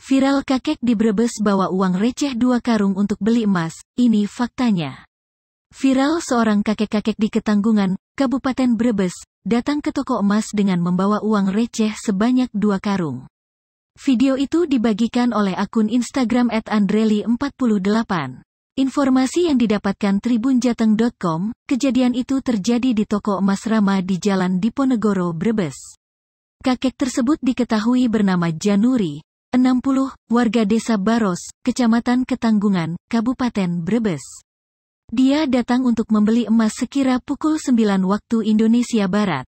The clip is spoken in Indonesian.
Viral kakek di Brebes bawa uang receh dua karung untuk beli emas, ini faktanya. Viral seorang kakek-kakek di Ketanggungan, Kabupaten Brebes, datang ke toko emas dengan membawa uang receh sebanyak dua karung. Video itu dibagikan oleh akun Instagram @andreli48. Informasi yang didapatkan tribunjateng.com, kejadian itu terjadi di toko emas Rama di Jalan Diponegoro, Brebes. Kakek tersebut diketahui bernama Januri, 60, warga desa Baros, Kecamatan Ketanggungan, Kabupaten Brebes. Dia datang untuk membeli emas sekira pukul 9 waktu Indonesia Barat.